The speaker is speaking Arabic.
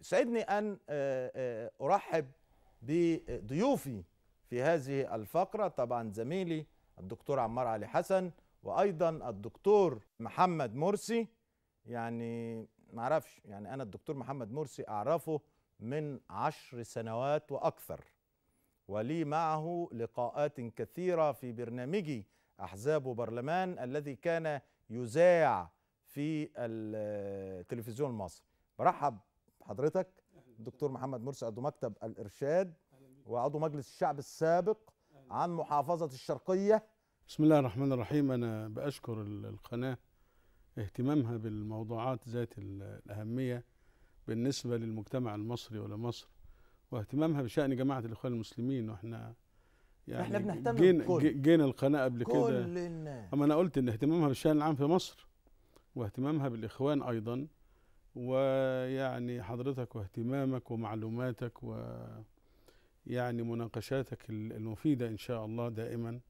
يسعدني أن آه، آه، أرحب بضيوفي في هذه الفقرة طبعا زميلي الدكتور عمار علي حسن وأيضا الدكتور محمد مرسي يعني ما اعرفش يعني أنا الدكتور محمد مرسي أعرفه من عشر سنوات وأكثر ولي معه لقاءات كثيرة في برنامجي أحزاب وبرلمان الذي كان يذاع في التلفزيون المصري برحب بحضرتك الدكتور محمد مرسي عضو مكتب الارشاد وعضو مجلس الشعب السابق عن محافظه الشرقيه بسم الله الرحمن الرحيم انا باشكر القناه اهتمامها بالموضوعات ذات الاهميه بالنسبه للمجتمع المصري ولمصر واهتمامها بشان جماعه الاخوان المسلمين واحنا يعني احنا بنهتم جينا, بكل جينا القناه قبل كده كل الناس اما انا قلت ان اهتمامها بالشان العام في مصر واهتمامها بالاخوان ايضا ويعني حضرتك واهتمامك ومعلوماتك ويعني مناقشاتك المفيدة إن شاء الله دائما